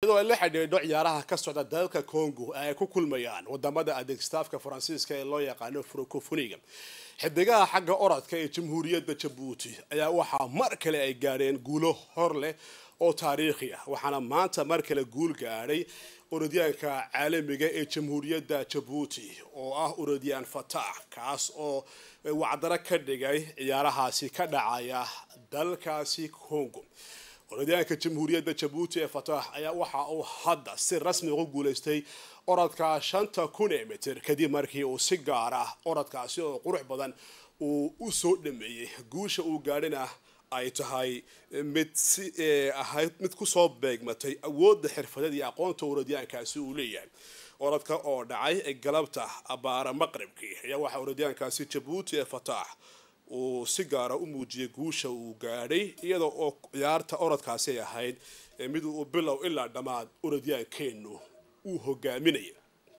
iyadoo la xidhiidho ciyaaraha ka socda dalka kongo ay ku kulmayaan wadamada adeegstaafka faransiiska ee loo yaqaano frokofoniga xidigaha xagga orodka ee jamhuuriyadda jabuuti ayaa waxaa mar kale ay gaadheen guulo hor leh oo taariikhi ah waxaana maanta mar kale guul gaadhay orodyaanka caalamiga ee jamhuuriyadda jabuuti oo ah orodyaan fataax kaas oo wacdaro ka dhigay ciyaarahaasi ka dhacaya dalkaasi kongo orodyaanka jamhuuriyadda jabuuti ee fataax ayaa waxa uu hadda si rasmi ugu guulaystay orodka shanta kun ee mitir kadib markii uu si gaar ah orodkaasi oo qurux badan uu u soo dhameeyey guusha uu gaadhina ay tahay mid si eh, ahayd mid kusoo beegmatay awoodda xirfadeed iyo aqoonta orodyaankaasi uu leeyahay orodka oo dhacay galabta abaara maqribkii ayaa waxaa orodyaankaasi jabuuti ee fataax uu si gaara u muujiyay guusha uu gaadhay iyadoo oo ciyaarta orodkaasi ay ahayd mid uu bilow ilaa dhammaad orodyaankeenu uu hogaaminaya